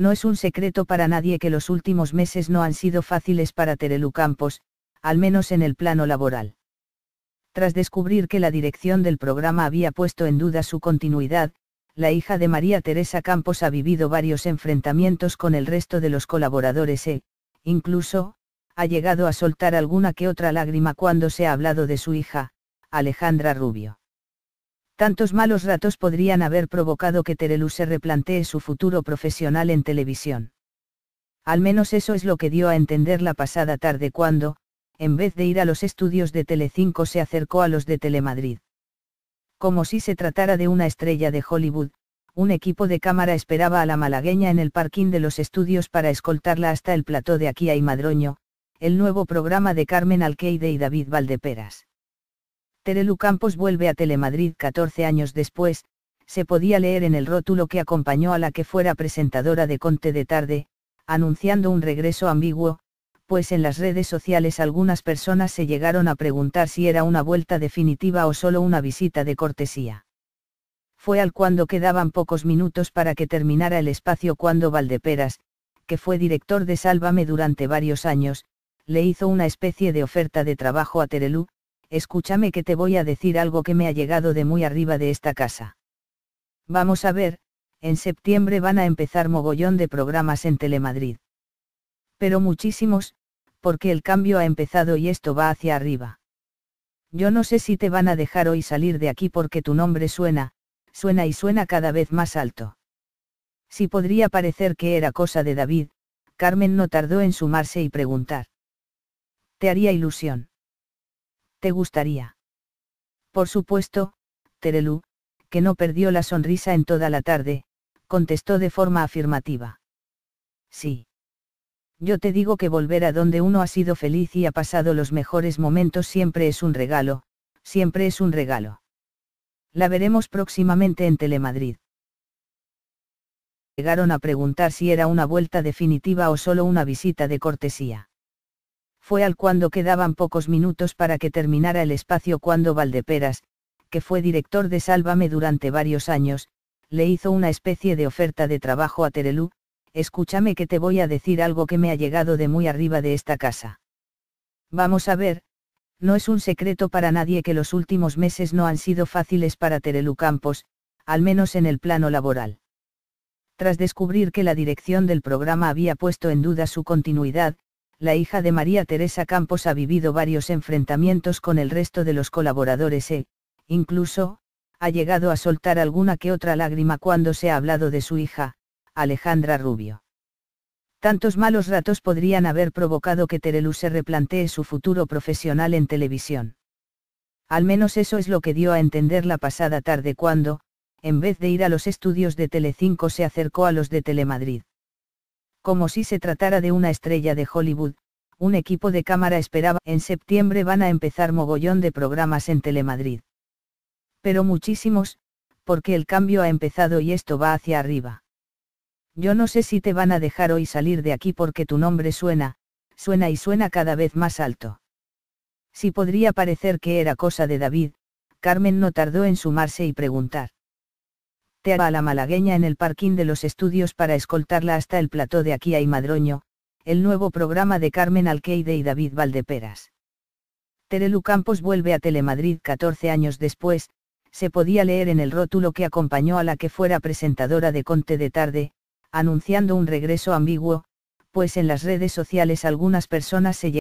No es un secreto para nadie que los últimos meses no han sido fáciles para Terelu Campos, al menos en el plano laboral. Tras descubrir que la dirección del programa había puesto en duda su continuidad, la hija de María Teresa Campos ha vivido varios enfrentamientos con el resto de los colaboradores e, incluso, ha llegado a soltar alguna que otra lágrima cuando se ha hablado de su hija, Alejandra Rubio. Tantos malos ratos podrían haber provocado que Terelu se replantee su futuro profesional en televisión. Al menos eso es lo que dio a entender la pasada tarde cuando, en vez de ir a los estudios de Telecinco se acercó a los de Telemadrid. Como si se tratara de una estrella de Hollywood, un equipo de cámara esperaba a la malagueña en el parking de los estudios para escoltarla hasta el plató de Aquí hay Madroño, el nuevo programa de Carmen Alqueide y David Valdeperas. Terelu Campos vuelve a Telemadrid 14 años después, se podía leer en el rótulo que acompañó a la que fuera presentadora de Conte de Tarde, anunciando un regreso ambiguo, pues en las redes sociales algunas personas se llegaron a preguntar si era una vuelta definitiva o solo una visita de cortesía. Fue al cuando quedaban pocos minutos para que terminara el espacio cuando Valdeperas, que fue director de Sálvame durante varios años, le hizo una especie de oferta de trabajo a Terelú, escúchame que te voy a decir algo que me ha llegado de muy arriba de esta casa. Vamos a ver, en septiembre van a empezar mogollón de programas en Telemadrid. Pero muchísimos, porque el cambio ha empezado y esto va hacia arriba. Yo no sé si te van a dejar hoy salir de aquí porque tu nombre suena, suena y suena cada vez más alto. Si podría parecer que era cosa de David, Carmen no tardó en sumarse y preguntar. ¿Te haría ilusión? ¿Te gustaría? Por supuesto, Terelu, que no perdió la sonrisa en toda la tarde, contestó de forma afirmativa. Sí. Yo te digo que volver a donde uno ha sido feliz y ha pasado los mejores momentos siempre es un regalo, siempre es un regalo. La veremos próximamente en Telemadrid. Llegaron a preguntar si era una vuelta definitiva o solo una visita de cortesía fue al cuando quedaban pocos minutos para que terminara el espacio cuando Valdeperas, que fue director de Sálvame durante varios años, le hizo una especie de oferta de trabajo a Terelú, escúchame que te voy a decir algo que me ha llegado de muy arriba de esta casa. Vamos a ver, no es un secreto para nadie que los últimos meses no han sido fáciles para Terelu Campos, al menos en el plano laboral. Tras descubrir que la dirección del programa había puesto en duda su continuidad, la hija de María Teresa Campos ha vivido varios enfrentamientos con el resto de los colaboradores e, incluso, ha llegado a soltar alguna que otra lágrima cuando se ha hablado de su hija, Alejandra Rubio. Tantos malos ratos podrían haber provocado que Terelu se replantee su futuro profesional en televisión. Al menos eso es lo que dio a entender la pasada tarde cuando, en vez de ir a los estudios de Telecinco se acercó a los de Telemadrid como si se tratara de una estrella de Hollywood, un equipo de cámara esperaba. En septiembre van a empezar mogollón de programas en Telemadrid. Pero muchísimos, porque el cambio ha empezado y esto va hacia arriba. Yo no sé si te van a dejar hoy salir de aquí porque tu nombre suena, suena y suena cada vez más alto. Si podría parecer que era cosa de David, Carmen no tardó en sumarse y preguntar teaba a la malagueña en el parking de los estudios para escoltarla hasta el plató de aquí y Madroño, el nuevo programa de Carmen Alqueide y David Valdeperas. Terelu Campos vuelve a Telemadrid 14 años después, se podía leer en el rótulo que acompañó a la que fuera presentadora de Conte de Tarde, anunciando un regreso ambiguo, pues en las redes sociales algunas personas se